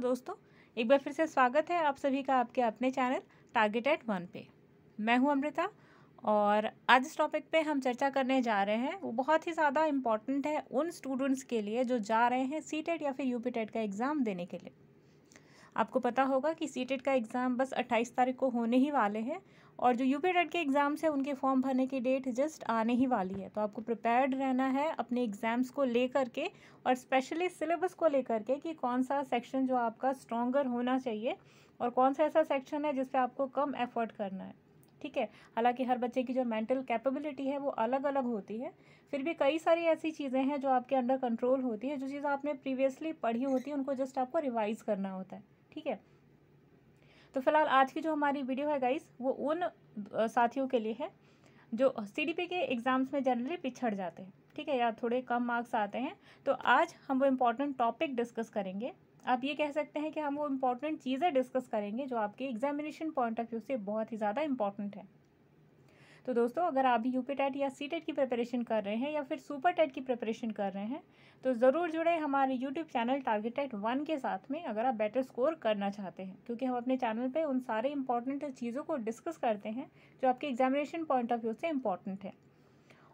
दोस्तों एक बार फिर से स्वागत है आप सभी का आपके अपने चैनल टारगेट एट वन पे मैं हूं अमृता और आज इस टॉपिक पे हम चर्चा करने जा रहे हैं वो बहुत ही ज़्यादा इम्पॉर्टेंट है उन स्टूडेंट्स के लिए जो जा रहे हैं सी e या फिर यू e का एग्ज़ाम देने के लिए आपको पता होगा कि सी e का एग्ज़ाम बस अट्ठाईस तारीख को होने ही वाले हैं और जो यूपी टेट के एग्ज़ाम्स हैं उनके फॉर्म भरने की डेट जस्ट आने ही वाली है तो आपको प्रिपेयर्ड रहना है अपने एग्ज़ाम्स को लेकर के और स्पेशली सिलेबस को लेकर के कि कौन सा सेक्शन जो आपका स्ट्रॉन्गर होना चाहिए और कौन सा ऐसा सेक्शन है जिसपे आपको कम एफर्ट करना है ठीक है हालांकि हर बच्चे की जो मेंटल कैपेबिलिटी है वो अलग अलग होती है फिर भी कई सारी ऐसी चीज़ें हैं जो आपके अंडर कंट्रोल होती है जो चीज़ आपने प्रीवियसली पढ़ी होती है उनको जस्ट आपको रिवाइज़ करना होता है ठीक है तो फिलहाल आज की जो हमारी वीडियो है गाइस वो उन साथियों के लिए है जो सी के एग्ज़ाम्स में जनरली पिछड़ जाते हैं ठीक है या थोड़े कम मार्क्स आते हैं तो आज हम वो इम्पोर्टेंट टॉपिक डिस्कस करेंगे आप ये कह सकते हैं कि हम वो इम्पॉर्टेंट चीज़ें डिस्कस करेंगे जो आपके एग्जामिनेशन पॉइंट ऑफ व्यू से बहुत ही ज़्यादा इम्पॉर्टेंट है तो दोस्तों अगर आप भी यूपी टेट या सी टेट की प्रिपरेशन कर रहे हैं या फिर सुपर टेट की प्रिपरेशन कर रहे हैं तो ज़रूर जुड़े हमारे YouTube channel target TET one के साथ में अगर आप बेटर स्कोर करना चाहते हैं क्योंकि हम अपने चैनल पर उन सारे इंपॉर्टेंट चीज़ों को डिस्कस करते हैं जो आपके एग्जामिनेशन पॉइंट ऑफ व्यू से इंपॉर्टेंट है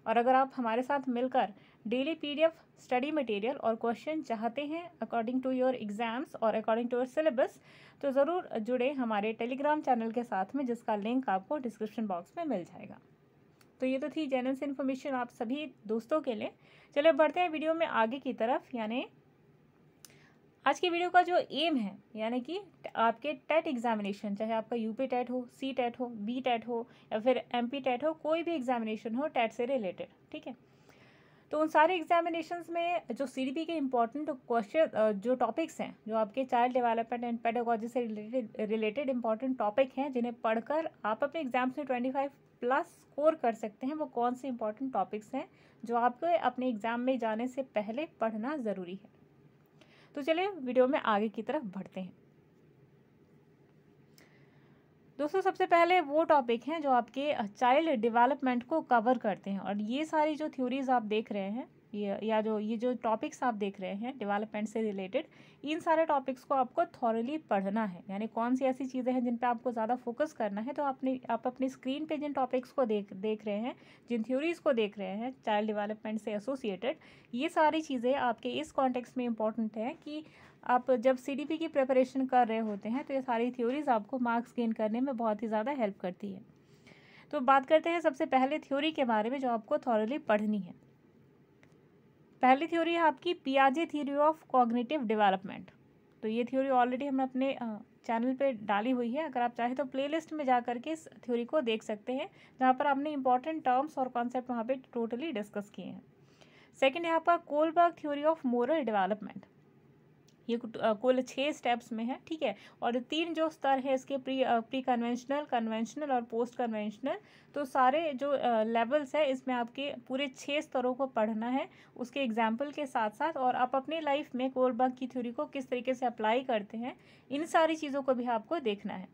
और अगर आप हमारे साथ मिलकर डेली पीडीएफ स्टडी मटेरियल और क्वेश्चन चाहते हैं अकॉर्डिंग टू योर एग्ज़ाम्स और अकॉर्डिंग टू योर सिलेबस तो ज़रूर जुड़े हमारे टेलीग्राम चैनल के साथ में जिसका लिंक आपको डिस्क्रिप्शन बॉक्स में मिल जाएगा तो ये तो थी जनरल से इन्फॉर्मेशन आप सभी दोस्तों के लिए चलिए बढ़ते हैं वीडियो में आगे की तरफ यानी आज की वीडियो का जो एम है यानी कि आपके टेट एग्जामिनेशन चाहे आपका यूपी टेट हो सी टेट हो बी टेट हो या फिर एमपी टेट हो कोई भी एग्जामिनेशन हो टेट से रिलेटेड ठीक है तो उन सारे एग्जामिनेशन में जो सी के इंपॉर्टेंट क्वेश्चन जो टॉपिक्स हैं जो आपके चाइल्ड डेवलपमेंट एंड पेडागोजी से रिलेटेड रिलेटेड इंपॉर्टेंट टॉपिक हैं जिन्हें पढ़कर आप अपने एग्जाम्स में ट्वेंटी फाइव प्लस स्कोर कर सकते हैं वो कौन से इंपॉर्टेंट टॉपिक्स हैं जो आपको अपने एग्ज़ाम में जाने से पहले पढ़ना ज़रूरी है तो चलिए वीडियो में आगे की तरफ बढ़ते हैं दोस्तों सबसे पहले वो टॉपिक हैं जो आपके चाइल्ड डेवलपमेंट को कवर करते हैं और ये सारी जो थ्योरीज आप देख रहे हैं ये या जो ये जो टॉपिक्स आप देख रहे हैं डेवलपमेंट से रिलेटेड इन सारे टॉपिक्स को आपको थॉरली पढ़ना है यानी कौन सी ऐसी चीज़ें हैं जिन पर आपको ज़्यादा फोकस करना है तो आपने आप अपनी स्क्रीन पे जिन टॉपिक्स को देख देख रहे हैं जिन थ्योरीज़ को देख रहे हैं चाइल्ड डेवलपमेंट से एसोसिएटेड ये सारी चीज़ें आपके इस कॉन्टेक्स में इंपॉर्टेंट हैं कि आप जब सी डी पी की प्रिपरेशन कर रहे होते हैं तो ये सारी थ्योरीज आपको मार्क्स गेन करने में बहुत ही ज़्यादा हेल्प करती है तो बात करते हैं सबसे पहले थ्योरी के बारे में जो आपको थॉरली पढ़नी है पहली थ्योरी है आपकी पियाजे थ्योरी ऑफ कॉग्निटिव डेवलपमेंट तो ये थ्योरी ऑलरेडी हमने अपने चैनल पे डाली हुई है अगर आप चाहें तो प्लेलिस्ट में जा करके इस थ्योरी को देख सकते हैं जहाँ पर आपने इंपॉर्टेंट टर्म्स और कॉन्सेप्ट वहाँ पे टोटली डिस्कस किए हैं सेकंड यहाँ पर Kohlberg theory of moral development ये कुल छः स्टेप्स में है ठीक है और तीन जो स्तर है इसके प्री प्री कन्वेंशनल कन्वेंशनल और पोस्ट कन्वेंशनल तो सारे जो लेवल्स है इसमें आपके पूरे छः स्तरों को पढ़ना है उसके एग्जाम्पल के साथ साथ और आप अपनी लाइफ में कोलबाग की थ्योरी को किस तरीके से अप्लाई करते हैं इन सारी चीज़ों को भी आपको देखना है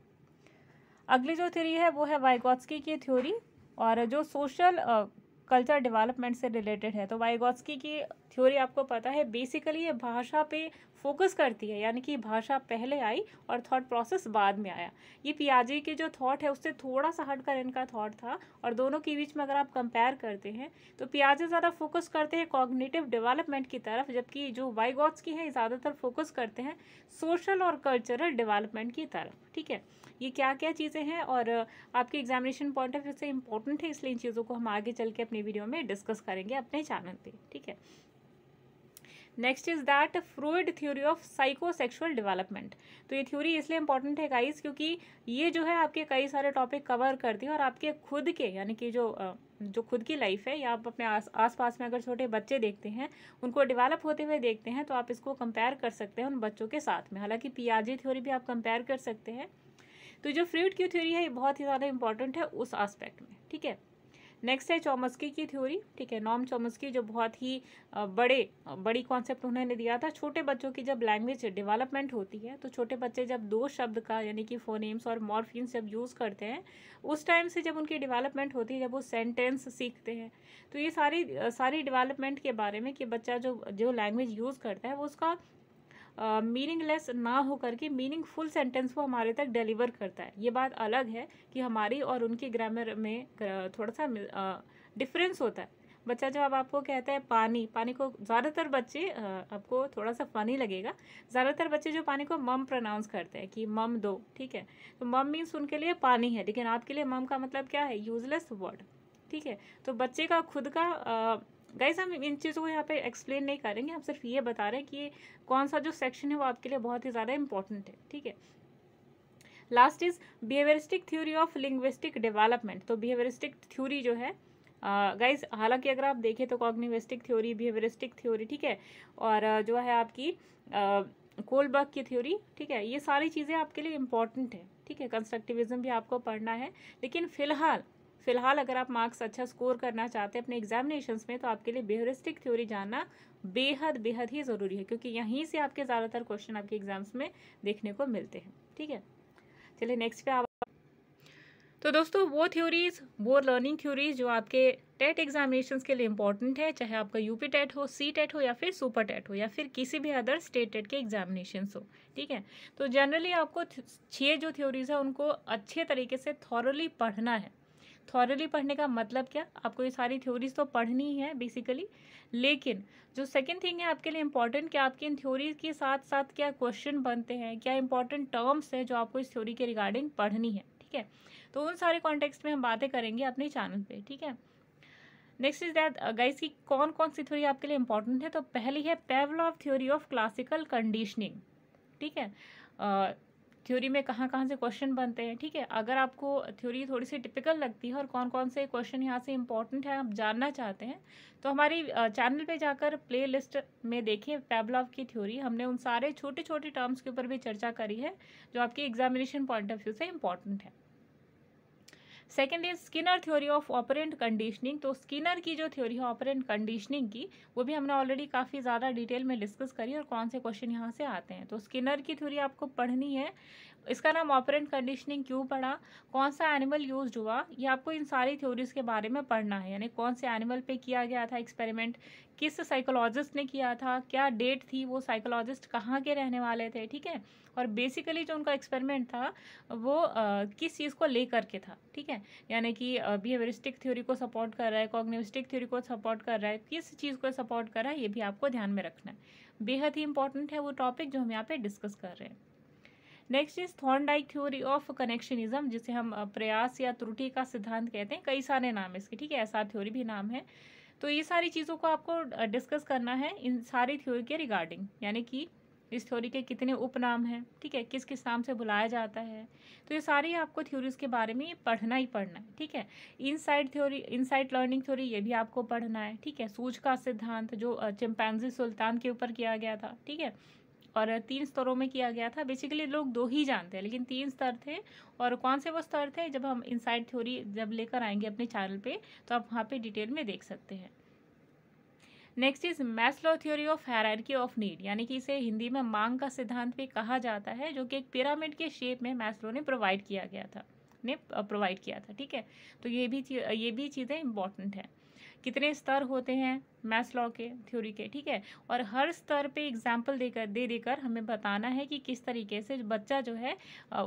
अगली जो थ्योरी है वो है वाइगॉट्सकी की थ्योरी और जो सोशल कल्चर डेवलपमेंट से रिलेटेड है तो वाइगॉस्की की थ्योरी आपको पता है बेसिकली ये भाषा पे फोकस करती है यानी कि भाषा पहले आई और थॉट प्रोसेस बाद में आया ये पियाजी के जो थॉट है उससे थोड़ा सा हटकर इनका थॉट था और दोनों के बीच में अगर आप कंपेयर करते हैं तो पियाजे ज़्यादा फोकस करते हैं कॉग्निटिव डेवलपमेंट की तरफ जबकि जो वाइगॉट्स की है ज़्यादातर फोकस करते हैं सोशल और कल्चरल डेवलपमेंट की तरफ ठीक है ये क्या क्या चीज़ें हैं और आपके एग्जामिनेशन पॉइंट ऑफ व्यू से इंपॉर्टेंट है इसलिए इन चीज़ों को हम आगे चल के अपनी वीडियो में डिस्कस करेंगे अपने चैनल पर ठीक है next is that Freud theory of psychosexual development तो ये थ्योरी इसलिए इंपॉर्टेंट है गाइस क्योंकि ये जो है आपके कई सारे टॉपिक कवर करती है और आपके खुद के यानी कि जो जो खुद की लाइफ है या आप अपने आस आस पास में अगर छोटे बच्चे देखते हैं उनको डेवलप होते हुए देखते हैं तो आप इसको कंपेयर कर सकते हैं उन बच्चों के साथ में हालांकि पियाजे थ्योरी भी आप कंपेयर कर सकते हैं तो जो फ्रूड की थ्योरी है ये बहुत ही ज़्यादा इंपॉर्टेंट है उस आस्पेक्ट में ठीक है नेक्स्ट है चौमस्की की थ्योरी ठीक है नॉम चौमस्की जो बहुत ही बड़े बड़ी कॉन्सेप्ट उन्होंने दिया था छोटे बच्चों की जब लैंग्वेज डेवलपमेंट होती है तो छोटे बच्चे जब दो शब्द का यानी कि फोनेम्स और मॉर्फिन्स जब यूज़ करते हैं उस टाइम से जब उनकी डिवेलपमेंट होती है जब वो सेंटेंस सीखते हैं तो ये सारी सारी डिवेलपमेंट के बारे में कि बच्चा जो जो लैंग्वेज यूज़ करता है वो उसका मीनिंगलेस uh, ना हो करके मीनिंगफुल सेंटेंस को हमारे तक डिलीवर करता है ये बात अलग है कि हमारी और उनकी ग्रामर में थोड़ा सा डिफरेंस uh, होता है बच्चा जब आप आपको कहता है पानी पानी को ज़्यादातर बच्चे आपको थोड़ा सा फ़नी लगेगा ज़्यादातर बच्चे जो पानी को मम प्रोनाउंस करते हैं कि मम दो ठीक है तो मम मीन्स उनके लिए पानी है लेकिन आपके लिए मम का मतलब क्या है यूजलेस वर्ड ठीक है तो बच्चे का खुद का गाइज हम इन चीज़ों को यहाँ पे एक्सप्लेन नहीं करेंगे हम सिर्फ ये बता रहे हैं कि ये कौन सा जो सेक्शन है वो आपके लिए बहुत ही ज़्यादा इंपॉर्टेंट है ठीक है last is behaviouristic theory of linguistic development तो बिहेवियरिस्टिक थ्योरी जो है गाइज uh, हालांकि अगर आप देखें तो कॉग्निविस्टिक थ्योरी बिहेवियरिस्टिक थ्योरी ठीक है और uh, जो है आपकी कोलबर्ग uh, की थ्योरी ठीक है ये सारी चीज़ें आपके लिए इम्पॉर्टेंट है ठीक है कंस्ट्रक्टिविज़म भी आपको पढ़ना है लेकिन फ़िलहाल फिलहाल अगर आप मार्क्स अच्छा स्कोर करना चाहते हैं अपने एग्जामिनेशन में तो आपके लिए बेहरिस्टिक थ्योरी जानना बेहद बेहद ही ज़रूरी है क्योंकि यहीं से आपके ज़्यादातर क्वेश्चन आपके एग्जाम्स में देखने को मिलते हैं ठीक है चलिए नेक्स्ट पे आप तो दोस्तों वो थ्योरीज वो लर्निंग थ्योरीज जो आपके टेट एग्जामिनेशन के लिए इंपॉर्टेंट है चाहे आपका यूपी टेट हो सी टेट हो या फिर सुपर टेट हो या फिर किसी भी अदर स्टेट टेट के एग्जामिनेशन हो ठीक है तो जनरली आपको छः जो थ्योरीज है उनको अच्छे तरीके से थॉरली पढ़ना है थॉरली पढ़ने का मतलब क्या आपको ये सारी थ्योरीज तो पढ़नी ही है बेसिकली लेकिन जो सेकेंड थिंग है आपके लिए इंपॉर्टेंट कि आपकी इन थ्योरीज के साथ साथ क्या क्वेश्चन बनते हैं क्या इंपॉर्टेंट टर्म्स हैं जो आपको इस थ्योरी के रिगार्डिंग पढ़नी है ठीक है तो उन सारे कॉन्टेक्स्ट में हम बातें करेंगे अपने चैनल पर ठीक है नेक्स्ट इज दैट गाइस की कौन कौन सी थ्योरी आपके लिए इंपॉर्टेंट है तो पहली है of theory of classical conditioning ठीक है uh, थ्योरी में कहाँ कहाँ से क्वेश्चन बनते हैं ठीक है अगर आपको थ्योरी थोड़ी सी टिपिकल लगती है और कौन कौन से क्वेश्चन यहाँ से इंपॉर्टेंट है आप जानना चाहते हैं तो हमारी चैनल पे जाकर प्ले लिस्ट में देखें पैबलॉग की थ्योरी हमने उन सारे छोटे छोटे टर्म्स के ऊपर भी चर्चा करी है जो आपकी एग्जामिनेशन पॉइंट ऑफ व्यू से इंपॉर्टेंट है second is Skinner theory of operant conditioning तो स्किनर की जो थ्योरी है ऑपरेंट कंडीशनिंग की वो भी हमने ऑलरेडी काफ़ी ज़्यादा डिटेल में डिस्कस करी और कौन से क्वेश्चन यहाँ से आते हैं तो स्किनर की थ्योरी आपको पढ़नी है इसका नाम ऑपरेंट कंडीशनिंग क्यों पड़ा कौन सा एनिमल यूज हुआ ये आपको इन सारी थ्योरीज के बारे में पढ़ना है यानी कौन से एनिमल पे किया गया था एक्सपेरिमेंट किस साइकोलॉजिस्ट ने किया था क्या डेट थी वो साइकोलॉजिस्ट कहाँ के रहने वाले थे ठीक है और बेसिकली जो उनका एक्सपेरिमेंट था वो आ, किस चीज़ को लेकर के था ठीक है यानी कि बिहेवियरिस्टिक थ्योरी को सपोर्ट कर रहा है कॉग्निविस्टिक थ्योरी को सपोर्ट कर रहा है किस चीज़ को सपोर्ट कर रहा है ये भी आपको ध्यान में रखना है बेहद ही इंपॉर्टेंट है वो टॉपिक जो हम यहाँ पे डिस्कस कर रहे हैं next is Thorndike theory of connectionism जिसे हम प्रयास या त्रुटि का सिद्धांत कहते हैं कई सारे नाम इसके ठीक है ऐसा थ्योरी भी नाम है तो ये सारी चीज़ों को आपको डिस्कस करना है इन सारी थ्योरी के रिगार्डिंग यानी कि इस थ्योरी के कितने उपनाम हैं ठीक है किस किस नाम से बुलाया जाता है तो ये सारी आपको थ्योरीज के बारे में पढ़ना ही पढ़ना है ठीक है insight theory insight learning theory ये भी आपको पढ़ना है ठीक है सूझ का सिद्धांत जो चिंपैनजी सुल्तान के ऊपर किया गया था ठीक है और तीन स्तरों में किया गया था बेसिकली लोग दो ही जानते हैं लेकिन तीन स्तर थे और कौन से वो स्तर थे जब हम इनसाइड थ्योरी जब लेकर आएंगे अपने चैनल पे तो आप वहाँ पे डिटेल में देख सकते हैं next is Maslow theory of hierarchy of need यानी कि इसे हिंदी में मांग का सिद्धांत भी कहा जाता है जो कि एक पिरामिड के शेप में मैस्लो ने प्रोवाइड किया गया था ने प्रोवाइड किया था ठीक है तो ये भी ये भी चीज़ें इंपॉर्टेंट हैं कितने स्तर होते हैं मैथ्स लॉ के थ्योरी के ठीक है और हर स्तर पे एग्जाम्पल देकर दे देकर हमें बताना है कि किस तरीके से बच्चा जो है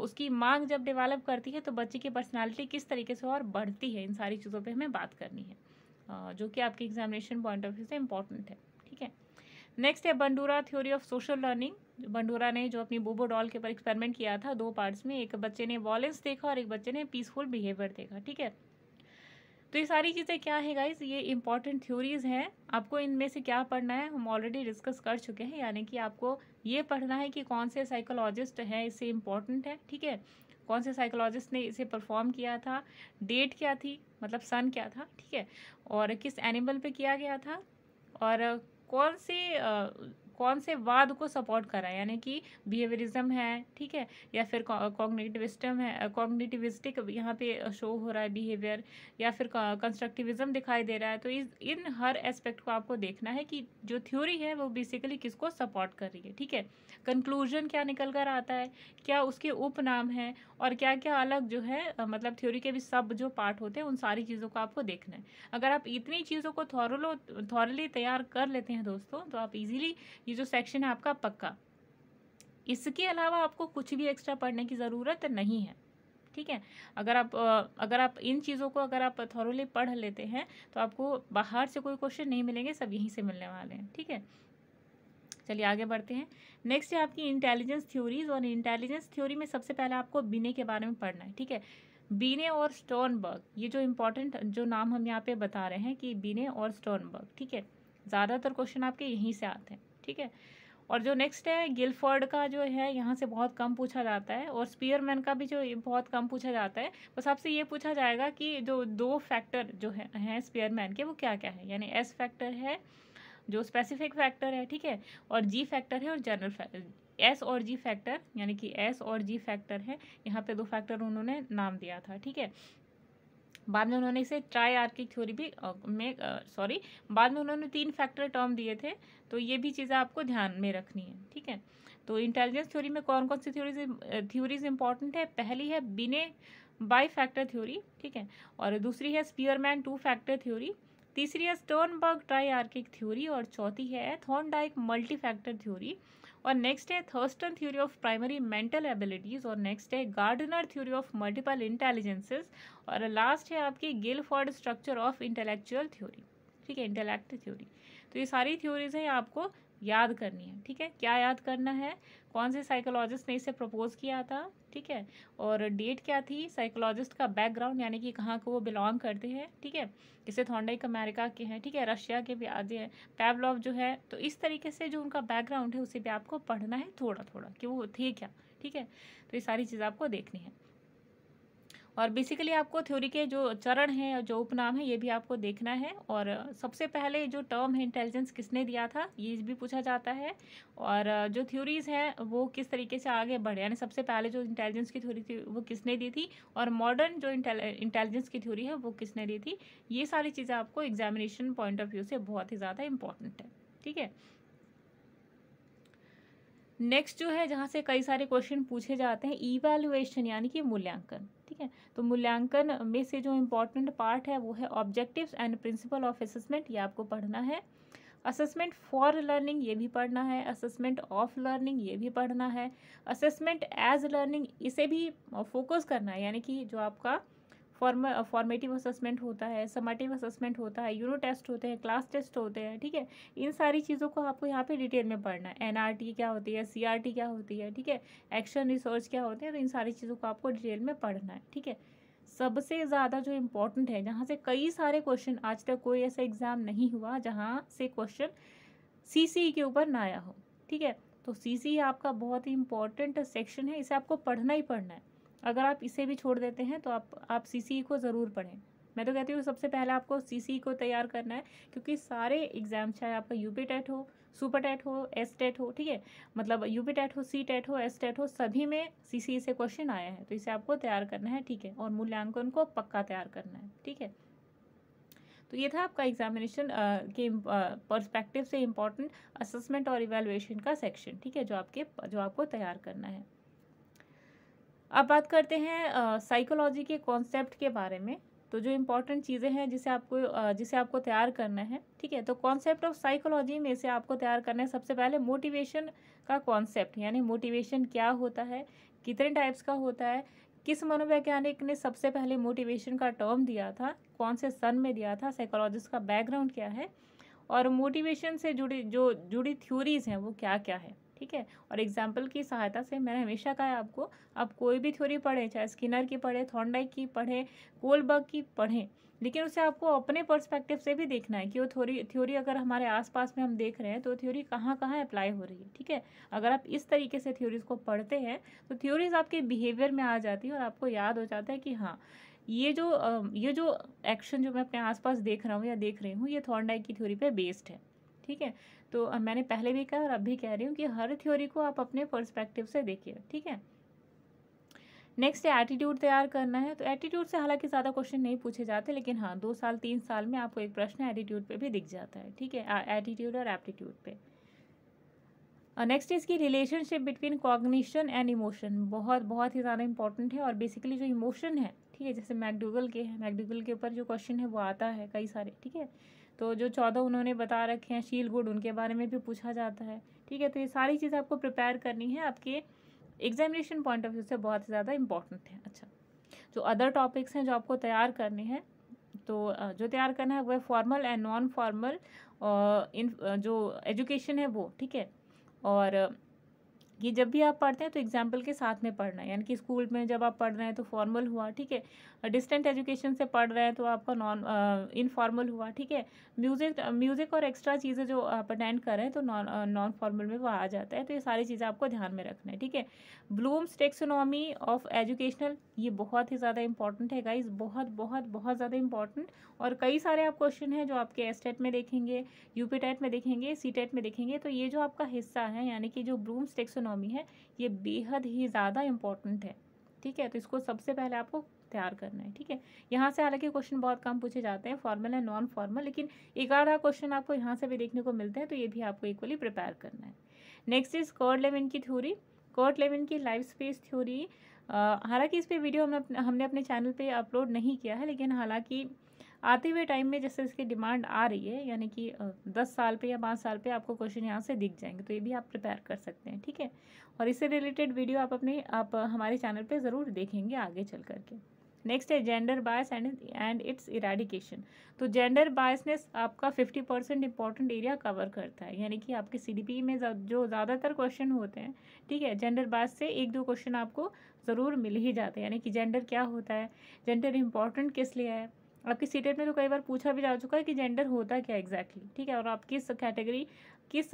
उसकी मांग जब डेवलप करती है तो बच्चे की पर्सनालिटी किस तरीके से और बढ़ती है इन सारी चीज़ों पर हमें बात करनी है जो कि आपके एग्जामिनेशन पॉइंट ऑफ व्यू से इंपॉर्टेंट है ठीक है नेक्स्ट है Bandura theory of social learning Bandura ने जो अपनी बोबो डॉल के ऊपर एक्सपेरिमेंट किया था दो पार्ट्स में एक बच्चे ने वॉलेंस देखा और एक बच्चे ने पीसफुल बिहेवियर देखा ठीक है तो ये सारी चीज़ें क्या है गाइस ये इंपॉर्टेंट थ्योरीज़ हैं आपको इनमें से क्या पढ़ना है हम ऑलरेडी डिस्कस कर चुके हैं यानी कि आपको ये पढ़ना है कि कौन से साइकोलॉजिस्ट हैं इससे इम्पॉर्टेंट है ठीक है कौन से साइकोलॉजिस्ट ने इसे परफॉर्म किया था डेट क्या थी मतलब सन क्या था ठीक है और किस एनिमल पर किया गया था और कौन से कौन से वाद को सपोर्ट कर रहा है यानी कि बिहेवियरिज्म है ठीक है या फिर कॉग्निटिविस्टम है कॉग्निटिविस्टिक यहाँ पे शो हो रहा है बिहेवियर या फिर कंस्ट्रक्टिविज्म दिखाई दे रहा है तो इस इन हर एस्पेक्ट को आपको देखना है कि जो थ्योरी है वो बेसिकली किसको सपोर्ट कर रही है ठीक है कंक्लूजन क्या निकल कर आता है क्या उसके उपनाम है और क्या क्या अलग जो है मतलब थ्योरी के भी सब जो पार्ट होते हैं उन सारी चीज़ों को आपको देखना है अगर आप इतनी चीज़ों को थॉरलो थॉरली तैयार कर लेते हैं दोस्तों तो आप इजीली ये जो सेक्शन है आपका पक्का इसके अलावा आपको कुछ भी एक्स्ट्रा पढ़ने की ज़रूरत नहीं है ठीक है अगर आप अगर आप इन चीज़ों को अगर आप थॉरोली पढ़ लेते हैं तो आपको बाहर से कोई क्वेश्चन नहीं मिलेंगे सब यहीं से मिलने वाले हैं ठीक है चलिए आगे बढ़ते हैं नेक्स्ट है आपकी इंटेलिजेंस थ्योरीज और इंटेलिजेंस थ्योरी में सबसे पहले आपको बीने के बारे में पढ़ना है ठीक है बीने और स्टोनबर्ग ये जो इम्पोर्टेंट जो नाम हम यहाँ पे बता रहे हैं कि बीने और स्टोनबर्ग ठीक है ज़्यादातर क्वेश्चन आपके यहीं से आते हैं ठीक है और जो नेक्स्ट है गिलफर्ड का जो है यहाँ से बहुत कम पूछा जाता है और स्पीयरमैन का भी जो बहुत कम पूछा जाता है बस आपसे ये पूछा जाएगा कि जो दो फैक्टर जो है हैं स्पीयरमैन के वो क्या क्या है यानी एस फैक्टर है जो स्पेसिफिक फैक्टर है ठीक है और जी फैक्टर है और जनरल एस और जी फैक्टर यानी कि एस और जी फैक्टर है यहाँ पे दो फैक्टर उन्होंने नाम दिया था ठीक है बाद में उन्होंने इसे ट्राई आर्किक थ्योरी भी में सॉरी बाद में उन्होंने तीन फैक्टर टर्म दिए थे तो ये भी चीज़ें आपको ध्यान में रखनी है ठीक है तो इंटेलिजेंस थ्योरी में कौन कौन सी थ्योरीज थ्योरीज इंपॉर्टेंट है पहली है बिने बाई फैक्टर थ्योरी ठीक है और दूसरी है स्पीयरमैन टू फैक्टर थ्योरी तीसरी है स्टोनबर्ग ट्राई आर्किक थ्योरी और चौथी है डाइक मल्टी फैक्टर थ्योरी और नेक्स्ट है Thurstone theory of primary mental abilities और नेक्स्ट है Gardner theory of multiple intelligences और लास्ट है आपकी Guilford structure of intellectual theory ठीक है इंटेलेक्ट थ्योरी तो ये सारी थ्योरीज हैं आपको याद करनी है ठीक है क्या याद करना है कौन से साइकोलॉजिस्ट ने इसे प्रपोज किया था ठीक है और डेट क्या थी साइकोलॉजिस्ट का बैकग्राउंड यानी कि कहाँ को वो बिलोंग करते हैं ठीक है जैसे थॉन्डाइक अमेरिका के हैं ठीक है रशिया के भी आदि हैं पैवलॉव जो है तो इस तरीके से जो उनका बैकग्राउंड है उसे भी आपको पढ़ना है थोड़ा थोड़ा कि वो थे क्या ठीक है तो ये सारी चीज़ आपको देखनी है और बेसिकली आपको थ्योरी के जो चरण हैं जो उपनाम है ये भी आपको देखना है और सबसे पहले जो टर्म है इंटेलिजेंस किसने दिया था ये भी पूछा जाता है और जो थ्योरीज़ हैं वो किस तरीके से आगे बढ़े यानी सबसे पहले जो इंटेलिजेंस की थ्योरी थी वो किसने दी थी और मॉडर्न जो इंटेलिजेंस की थ्योरी है वो किसने दी थी ये सारी चीज़ें आपको एग्जामिनेशन पॉइंट ऑफ व्यू से बहुत ही ज़्यादा इंपॉर्टेंट है ठीक है नेक्स्ट जो है जहाँ से कई सारे क्वेश्चन पूछे जाते हैं इवैल्यूएशन यानी कि मूल्यांकन ठीक है तो मूल्यांकन में से जो इम्पोर्टेंट पार्ट है वो है objectives and principle of assessment ये आपको पढ़ना है असेसमेंट फॉर लर्निंग ये भी पढ़ना है असेसमेंट ऑफ लर्निंग ये भी पढ़ना है असेसमेंट एज लर्निंग इसे भी फोकस करना है यानी कि जो आपका फॉर्म फॉर्मेटिव असेसमेंट होता है समाटिव असेसमेंट होता है यूनो टेस्ट होते हैं क्लास टेस्ट होते हैं ठीक है इन सारी चीज़ों को आपको यहाँ पे डिटेल में पढ़ना है एनआरटी क्या होती है सीआरटी क्या होती है ठीक है एक्शन रिसर्च क्या होते हैं तो इन सारी चीज़ों को आपको डिटेल में पढ़ना है ठीक है सबसे ज़्यादा जो इम्पोर्टेंट है जहाँ से कई सारे क्वेश्चन आज तक कोई ऐसा एग्ज़ाम नहीं हुआ जहाँ से क्वेश्चन सी e के ऊपर ना आया हो ठीक है तो सी e आपका बहुत ही इंपॉर्टेंट सेक्शन है इसे आपको पढ़ना ही पढ़ना है अगर आप इसे भी छोड़ देते हैं तो आप आप सी e को ज़रूर पढ़ें मैं तो कहती हूँ सबसे पहले आपको सी e को तैयार करना है क्योंकि सारे एग्ज़ाम चाहे आपका यू पी टेट हो सुपर टेट हो एस टेट हो ठीक है मतलब यू पी टेट हो सी टेट हो एस टेट हो सभी में सी सी e से क्वेश्चन आया है तो इसे आपको तैयार करना है ठीक है और मूल्यांकन को पक्का तैयार करना है ठीक है तो ये था आपका एग्जामिनेशन के पर्सपेक्टिव से इम्पॉर्टेंट असेसमेंट और इवेलुएशन का सेक्शन ठीक है जो आपके जो आपको तैयार करना है अब बात करते हैं साइकोलॉजी के कॉन्सेप्ट के बारे में तो जो इम्पोर्टेंट चीज़ें हैं जिसे आपको जिसे आपको तैयार करना है ठीक है तो कॉन्सेप्ट ऑफ साइकोलॉजी में से आपको तैयार करना है सबसे पहले मोटिवेशन का कॉन्सेप्ट यानी मोटिवेशन क्या होता है कितने टाइप्स का होता है किस मनोवैज्ञानिक ने सबसे पहले मोटिवेशन का टर्म दिया था कौन से सन में दिया था साइकोलॉजिस्ट का बैकग्राउंड क्या है और मोटिवेशन से जुड़ी जो जुड़ी थ्योरीज हैं वो क्या क्या है ठीक है और एग्जाम्पल की सहायता से मैंने हमेशा कहा है आपको आप कोई भी थ्योरी पढ़ें चाहे स्किनर की पढ़ें थॉन्डाइक की पढ़ें कोलबर्ग की पढ़ें लेकिन उसे आपको अपने पर्सपेक्टिव से भी देखना है कि वो थ्योरी थ्योरी अगर हमारे आसपास में हम देख रहे हैं तो थ्योरी कहाँ कहाँ अप्लाई हो रही है ठीक है अगर आप इस तरीके से थ्योरीज़ को पढ़ते हैं तो थ्योरीज़ आपके बिहेवियर में आ जाती है और आपको याद हो जाता है कि हाँ ये जो ये जो एक्शन जो मैं अपने आसपास देख रहा हूँ या देख रही हूँ ये थॉर्नडाइक की थ्योरी पे बेस्ड है ठीक है तो मैंने पहले भी कहा और अब भी कह रही हूँ कि हर थ्योरी को आप अपने पर्सपेक्टिव से देखिए ठीक है नेक्स्ट एटीट्यूड तैयार करना है तो एटीट्यूड से हालांकि ज़्यादा क्वेश्चन नहीं पूछे जाते लेकिन हाँ दो साल तीन साल में आपको एक प्रश्न एटीट्यूड पे भी दिख जाता है ठीक है एटीट्यूड और एप्टीट्यूड पे नेक्स्ट इसकी relationship between cognition and emotion बहुत बहुत ही ज़्यादा इंपॉर्टेंट है और बेसिकली जो इमोशन है ठीक है जैसे मैकडूगल के हैं मैकडूगल के ऊपर जो क्वेश्चन है वो आता है कई सारे ठीक है तो जो चौदह उन्होंने बता रखे हैं शील गुड उनके बारे में भी पूछा जाता है ठीक है तो ये सारी चीज़ आपको प्रिपेयर करनी है आपके एग्जामिनेशन पॉइंट ऑफ व्यू से बहुत ज़्यादा इंपॉर्टेंट है अच्छा जो अदर टॉपिक्स हैं जो आपको तैयार करने हैं तो जो तैयार करना है वह formal and non formal in जो एजुकेशन है वो ठीक है और ये जब भी आप पढ़ते हैं तो एग्जाम्पल के साथ में पढ़ना है यानी कि स्कूल में जब आप पढ़ रहे हैं तो फॉर्मल हुआ ठीक है डिस्टेंट एजुकेशन से पढ़ रहे हैं तो आपका नॉन इनफॉर्मल हुआ ठीक है म्यूज़िक म्यूज़िक और एक्स्ट्रा चीज़ें जो आप अटेंड कर रहे हैं तो नॉन नॉन फॉर्मल में वो आ जाता है तो ये सारी चीज़ें आपको ध्यान में रखना है ठीक है ब्लूम्स टेक्सोनॉमी ऑफ एजुकेशनल ये बहुत ही ज़्यादा इंपॉर्टेंट है गाइज बहुत बहुत बहुत ज़्यादा इंपॉर्टेंट और कई सारे आप क्वेश्चन हैं जो आपके एस में देखेंगे यूपी टेट में देखेंगे सी टेट में देखेंगे तो ये जो आपका हिस्सा है यानी कि जो ब्लूम्स टेक्सोनॉमी है ये बेहद ही ज़्यादा इंपॉर्टेंट है ठीक है तो इसको सबसे पहले आपको तैयार करना है ठीक है यहाँ से हालांकि क्वेश्चन बहुत कम पूछे जाते हैं फॉर्मल है नॉन फॉर्मल लेकिन एक आधा क्वेश्चन आपको यहाँ से भी देखने को मिलते हैं तो ये भी आपको इक्वली प्रिपेयर करना है नेक्स्ट इज कोर्ट लेवन की थ्योरी कोर्ट लेवन की लाइफ स्पेस थ्योरी हालांकि इस पर वीडियो हमने हमने अपने चैनल पर अपलोड नहीं किया है लेकिन हालांकि आते हुए टाइम में जैसे इसकी डिमांड आ रही है यानी कि दस साल पे या पाँच साल पे आपको क्वेश्चन यहाँ से दिख जाएंगे तो ये भी आप प्रिपेयर कर सकते हैं ठीक है और इससे रिलेटेड वीडियो आप अपने आप हमारे चैनल पे ज़रूर देखेंगे आगे चल करके नेक्स्ट है gender bias and and its eradication तो जेंडर बायसनेस आपका fifty percent important area cover करता है यानी कि आपके सी में जो ज़्यादातर क्वेश्चन होते हैं ठीक है जेंडर बायस से एक दो क्वेश्चन आपको ज़रूर मिल ही जाते हैं यानी कि जेंडर क्या होता है जेंडर इंपॉर्टेंट किस लिए है आपकी सीटेट में तो कई बार पूछा भी जा चुका है कि जेंडर होता क्या एग्जैक्टली exactly, ठीक है और आप किस कैटेगरी किस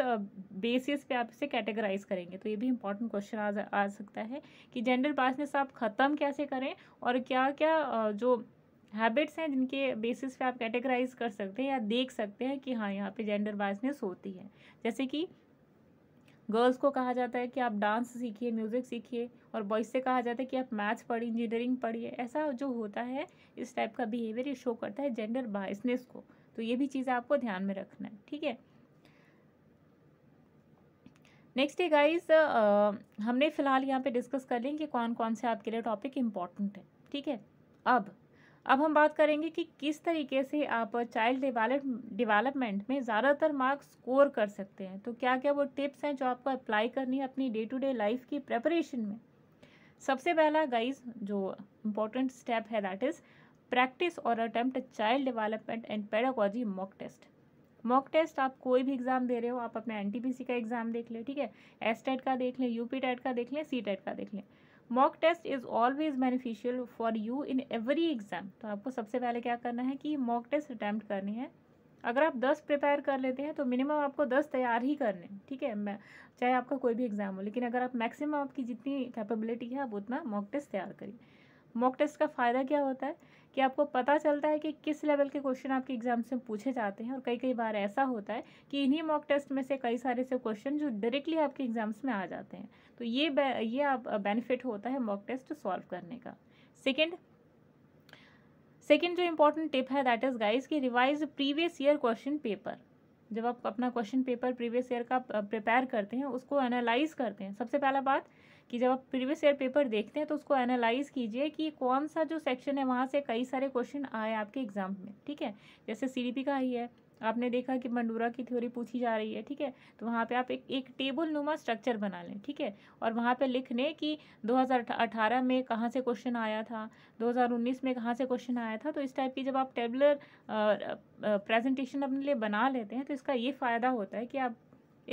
बेसिस पे आप इसे कैटेगराइज करेंगे तो ये भी इंपॉर्टेंट क्वेश्चन आ, आ सकता है कि जेंडर बायसनेस आप ख़त्म कैसे करें और क्या क्या जो हैबिट्स हैं जिनके बेसिस पे आप कैटेगराइज कर सकते हैं या देख सकते हैं कि हाँ यहाँ पे जेंडर बायसनेस होती है जैसे कि गर्ल्स को कहा जाता है कि आप डांस सीखिए म्यूज़िक सीखिए और बॉयज़ से कहा जाता है कि आप मैथ्स पढ़िए इंजीनियरिंग पढ़िए ऐसा जो होता है इस टाइप का बिहेवियर ये शो करता है जेंडर बायसनेस को तो ये भी चीज़ आपको ध्यान में रखना है ठीक है नेक्स्ट है गाइज हमने फ़िलहाल यहाँ पे डिस्कस कर लें कि कौन कौन से आपके लिए टॉपिक इम्पॉर्टेंट है ठीक है अब अब हम बात करेंगे कि किस तरीके से आप चाइल्ड डिवेलपमेंट में ज़्यादातर मार्क्स स्कोर कर सकते हैं तो क्या क्या वो टिप्स हैं जो आपको अप्लाई करनी है अपनी डे टू डे लाइफ की प्रेपरेशन में सबसे पहला गाइज जो इम्पोर्टेंट स्टेप है दैट इज़ प्रैक्टिस और attempt child development and pedagogy mock test mock test आप कोई भी एग्ज़ाम दे रहे हो आप अपना एनटीपीसी का एग्ज़ाम देख लें ठीक है एस टेट का देख लें यूपी टेट का देख लें सी टेट का देख लें mock test is always beneficial for you in every exam तो आपको सबसे पहले क्या करना है कि मॉक टेस्ट अटैम्प्ट करनी है अगर आप दस प्रिपेयर कर लेते हैं तो मिनिमम आपको दस तैयार ही करने ठीक है चाहे आपका कोई भी एग्ज़ाम हो लेकिन अगर आप मैक्सिमम आपकी जितनी कैपेबिलिटी है आप उतना मॉक टेस्ट तैयार करिए मॉक टेस्ट का फ़ायदा क्या होता है कि आपको पता चलता है कि किस लेवल के क्वेश्चन आपके एग्जाम से पूछे जाते हैं और कई कई बार ऐसा होता है कि इन्हीं मॉक टेस्ट में से कई सारे से क्वेश्चन जो डायरेक्टली आपके एग्जाम्स में आ जाते हैं तो ये ये आप बेनिफिट होता है मॉक टेस्ट सॉल्व करने का सेकेंड सेकेंड जो इम्पोर्टेंट टिप है दैट इज़ गाइज कि revise previous year question paper जब आप अपना क्वेश्चन पेपर प्रीवियस ईयर का प्रिपेयर करते हैं उसको एनालाइज करते हैं सबसे पहला बात कि जब आप प्रीवियस ईयर पेपर देखते हैं तो उसको एनालाइज कीजिए कि कौन सा जो सेक्शन है वहाँ से कई सारे क्वेश्चन आए आपके एग्जाम में ठीक है जैसे सी का ही है आपने देखा कि मंडूरा की थ्योरी पूछी जा रही है ठीक है तो वहाँ पे आप एक एक टेबल नुमा स्ट्रक्चर बना लें ठीक है और वहाँ पे लिख लें कि 2018 में कहाँ से क्वेश्चन आया था 2019 में कहाँ से क्वेश्चन आया था तो इस टाइप की जब आप टेबलर प्रेजेंटेशन अपने लिए बना लेते हैं तो इसका ये फ़ायदा होता है कि आप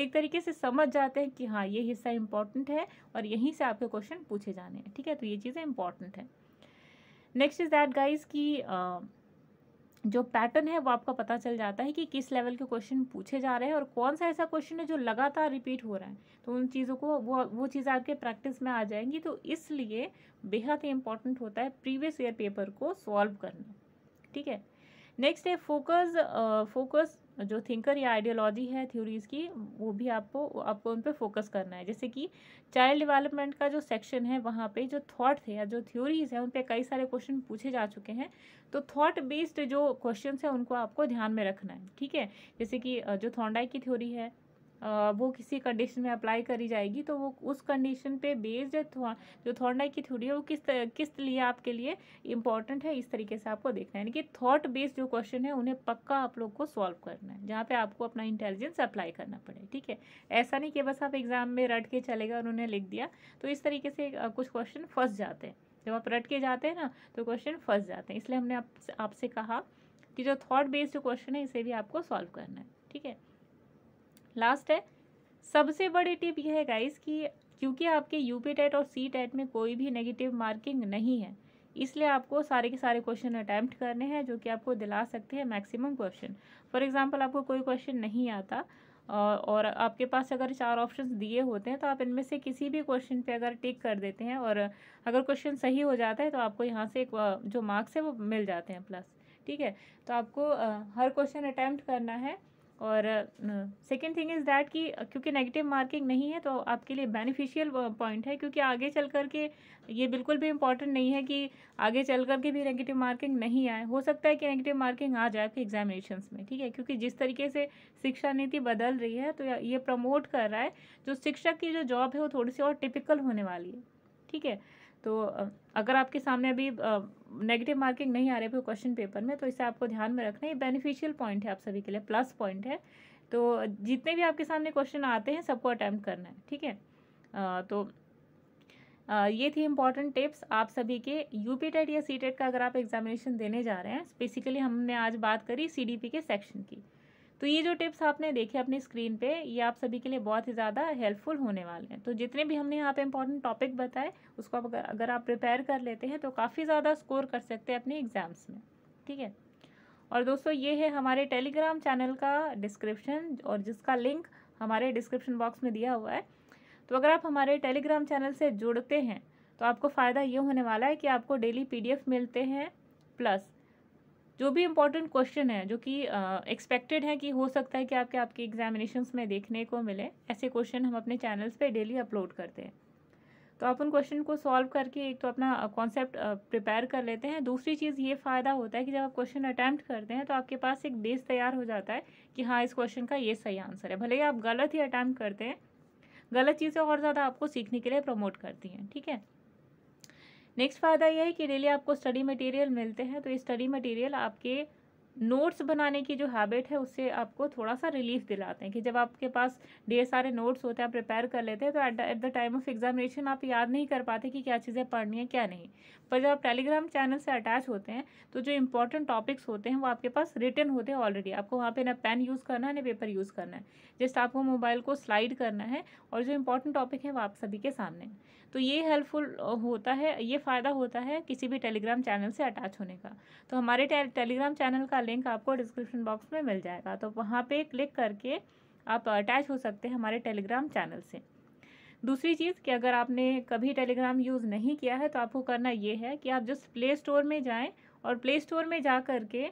एक तरीके से समझ जाते हैं कि हाँ ये हिस्सा इंपॉर्टेंट है और यहीं से आपके क्वेश्चन पूछे जाने हैं ठीक है तो ये चीज़ें इंपॉर्टेंट हैं नेक्स्ट इज़ दैट गाइज की जो पैटर्न है वो आपका पता चल जाता है कि किस लेवल के क्वेश्चन पूछे जा रहे हैं और कौन सा ऐसा क्वेश्चन है जो लगातार रिपीट हो रहा है तो उन चीज़ों को वो वो चीज़ें आपके प्रैक्टिस में आ जाएंगी तो इसलिए बेहद ही इंपॉर्टेंट होता है प्रीवियस ईयर पेपर को सॉल्व करना ठीक है नेक्स्ट है फोकस फोकस जो थिंकर या आइडियोलॉजी है थ्योरीज़ की वो भी आपको आपको उन पर फोकस करना है जैसे कि चाइल्ड डेवलपमेंट का जो सेक्शन है वहाँ पे जो थॉट थे या जो थ्योरीज़ है उन पर कई सारे क्वेश्चन पूछे जा चुके हैं तो थॉट बेस्ड जो क्वेश्चन है उनको आपको ध्यान में रखना है ठीक है जैसे कि जो थॉन्डाई की थ्योरी है वो किसी कंडीशन में अप्लाई करी जाएगी तो वो उस कंडीशन पे बेस्ड जो थॉर्नडाइक की थ्योरी है वो किस किस लिए आपके लिए इंपॉर्टेंट है इस तरीके से आपको देखना है यानी कि थॉट बेस्ड जो क्वेश्चन है उन्हें पक्का आप लोग को सॉल्व करना है जहाँ पे आपको अपना इंटेलिजेंस अप्लाई करना पड़े ठीक है ऐसा नहीं कि बस आप एग्जाम में रट के चले गए और उन्हें लिख दिया तो इस तरीके से कुछ क्वेश्चन फंस जाते हैं जब आप रट के जाते हैं ना तो क्वेश्चन फंस जाते हैं इसलिए हमने आपसे आप कहा कि जो थॉट बेस्ड जो क्वेश्चन है इसे भी आपको सॉल्व करना है ठीक है लास्ट है सबसे बड़ी टिप यह है गाइस कि क्योंकि आपके यू पी टेट और सी टेट में कोई भी नेगेटिव मार्किंग नहीं है इसलिए आपको सारे के सारे क्वेश्चन अटैम्प्ट करने हैं जो कि आपको दिला सकते हैं मैक्सिमम क्वेश्चन फॉर एग्जांपल आपको कोई क्वेश्चन नहीं आता और आपके पास अगर चार ऑप्शंस दिए होते हैं तो आप इनमें से किसी भी क्वेश्चन पे अगर टिक कर देते हैं और अगर क्वेश्चन सही हो जाता है तो आपको यहाँ से जो मार्क्स है वो मिल जाते हैं प्लस ठीक है तो आपको हर क्वेश्चन अटैम्प्ट करना है और सेकेंड थिंग इज़ दैट कि क्योंकि नेगेटिव मार्किंग नहीं है तो आपके लिए बेनिफिशियल पॉइंट है क्योंकि आगे चल कर के ये बिल्कुल भी इम्पॉर्टेंट नहीं है कि आगे चल कर के भी नेगेटिव मार्किंग नहीं आए हो सकता है कि नेगेटिव मार्किंग आ जाए आपके एग्जामिनेशन में ठीक है क्योंकि जिस तरीके से शिक्षा नीति बदल रही है तो ये प्रमोट कर रहा है जो शिक्षक की जो जॉब है वो थोड़ी सी और टिपिकल होने वाली है ठीक है तो अगर आपके सामने अभी नेगेटिव मार्किंग नहीं आ रही है क्वेश्चन पेपर में तो इसे आपको ध्यान में रखना ये बेनिफिशियल पॉइंट है आप सभी के लिए प्लस पॉइंट है तो जितने भी आपके सामने क्वेश्चन आते हैं सबको अटैम्प्ट करना है ठीक है तो आ, ये थी इम्पॉर्टेंट टिप्स आप सभी के यू पी टेट या सी टेट का अगर आप एग्जामिनेशन देने जा रहे हैं बेसिकली हमने आज बात करी सी डी पी के सेक्शन की तो ये जो टिप्स आपने देखे अपनी स्क्रीन पे ये आप सभी के लिए बहुत ही ज़्यादा हेल्पफुल होने वाले हैं तो जितने भी हमने यहाँ पे इंपॉर्टेंट टॉपिक बताए उसको आप अगर, अगर आप प्रिपेयर कर लेते हैं तो काफ़ी ज़्यादा स्कोर कर सकते हैं अपने एग्ज़ाम्स में ठीक है और दोस्तों ये है हमारे टेलीग्राम चैनल का डिस्क्रिप्शन और जिसका लिंक हमारे डिस्क्रिप्शन बॉक्स में दिया हुआ है तो अगर आप हमारे टेलीग्राम चैनल से जुड़ते हैं तो आपको फ़ायदा ये होने वाला है कि आपको डेली पी मिलते हैं प्लस जो भी इम्पोर्टेंट क्वेश्चन है जो कि एक्सपेक्टेड है कि हो सकता है कि आपके आपके एग्जामिनेशन में देखने को मिले ऐसे क्वेश्चन हम अपने चैनल्स पर डेली अपलोड करते हैं तो आप उन क्वेश्चन को सॉल्व करके एक तो अपना कॉन्सेप्ट प्रिपेयर कर लेते हैं दूसरी चीज़ ये फ़ायदा होता है कि जब आप क्वेश्चन अटैम्प्ट करते हैं तो आपके पास एक बेस तैयार हो जाता है कि हाँ इस क्वेश्चन का ये सही आंसर है भले ही आप गलत ही अटैम्प्ट करते हैं गलत चीज़ें और ज़्यादा आपको सीखने के लिए प्रमोट करती हैं ठीक है नेक्स्ट फ़ायदा यह है कि डेली आपको स्टडी मटेरियल मिलते हैं तो ये स्टडी मटेरियल आपके नोट्स बनाने की जो हैबिट है उससे आपको थोड़ा सा रिलीफ दिलाते हैं कि जब आपके पास ढेर सारे नोट्स होते हैं आप प्रिपेयर कर लेते हैं तो at the time of examination आप याद नहीं कर पाते कि क्या चीज़ें पढ़नी है क्या नहीं पर जब आप टेलीग्राम चैनल से अटैच होते हैं तो जो इंपॉर्टेंट टॉपिक्स होते हैं वो आपके पास रिटर्न होते हैं ऑलरेडी आपको वहाँ पर ना पेन यूज़ करना है ना पेपर यूज़ करना है जस्ट आपको मोबाइल को स्लाइड करना है और जो इंपॉर्टेंट टॉपिक है वो आप सभी के सामने तो ये हेल्पफुल होता है ये फ़ायदा होता है किसी भी टेलीग्राम चैनल से अटैच होने का तो हमारे टे, टेलीग्राम चैनल का लिंक आपको डिस्क्रिप्शन बॉक्स में मिल जाएगा तो वहाँ पर क्लिक करके आप अटैच हो सकते हैं हमारे टेलीग्राम चैनल से दूसरी चीज़ कि अगर आपने कभी टेलीग्राम यूज़ नहीं किया है तो आपको करना ये है कि आप जस्ट प्ले स्टोर में जाएं और प्ले स्टोर में जा कर के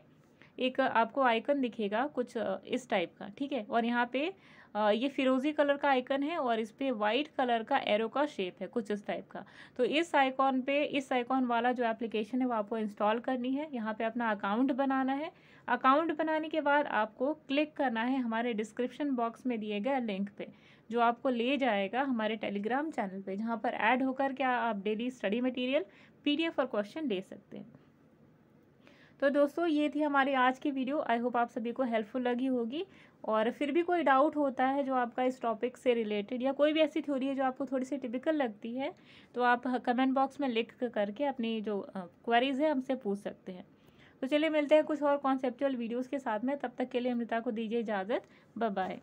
एक आपको आइकन दिखेगा कुछ इस टाइप का ठीक है और यहाँ पे ये फिरोज़ी कलर का आइकन है और इस पर वाइट कलर का एरो का शेप है कुछ इस टाइप का तो इस आइकॉन पे इस आइकॉन वाला जो एप्लीकेशन है वो आपको इंस्टॉल करनी है यहाँ पे अपना अकाउंट बनाना है अकाउंट बनाने के बाद आपको क्लिक करना है हमारे डिस्क्रिप्शन बॉक्स में दिए गए लिंक पे जो आपको ले जाएगा हमारे टेलीग्राम चैनल पे जहाँ पर ऐड होकर क्या आप डेली स्टडी मटेरियल पीडीएफ और क्वेश्चन ले सकते हैं तो दोस्तों ये थी हमारी आज की वीडियो आई होप आप सभी को हेल्पफुल लगी होगी और फिर भी कोई डाउट होता है जो आपका इस टॉपिक से रिलेटेड या कोई भी ऐसी थ्योरी है जो आपको थोड़ी सी टिपिकल लगती है तो आप कमेंट बॉक्स में लिख करके अपनी जो क्वेरीज है हमसे पूछ सकते हैं तो चलिए मिलते हैं कुछ और कॉन्सेप्चुअल वीडियोज़ के साथ में तब तक के लिए अमृता को दीजिए इजाज़त बाय